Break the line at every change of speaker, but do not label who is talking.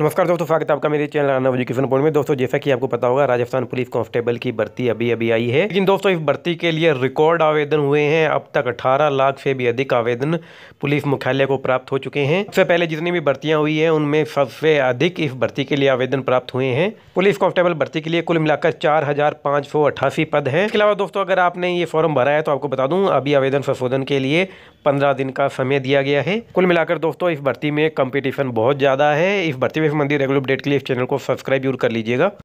नमस्कार दोस्तों स्वागत है आपका मेरे चैनल राना एजुकेशन पॉइंट में दोस्तों जैसा कि आपको पता होगा राजस्थान पुलिस कांस्टेबल की भर्ती अभी अभी आई है लेकिन दोस्तों इस भर्ती के लिए रिकॉर्ड आवेदन हुए हैं अब तक 18 लाख से भी अधिक आवेदन पुलिस मुख्यालय को प्राप्त हो चुके हैं सबसे पहले जितनी भी भर्तियां हुई हैं उनमें सबसे अधिक इस भर्ती के लिए आवेदन प्राप्त हुए हैं पुलिस कांस्टेबल भर्ती के लिए कुल मिलाकर चार पद है इसके अलावा दोस्तों अगर आपने ये फॉर्म भरा है तो आपको बता दूँ अभी आवेदन संशोधन के लिए पंद्रह दिन का समय दिया गया है कुल मिलाकर दोस्तों इस भर्ती में कॉम्पिटिशन बहुत ज़्यादा है इस भर्ती में मंदिर रेगुलर अपडेट के लिए इस चैनल को सब्सक्राइब जरूर कर लीजिएगा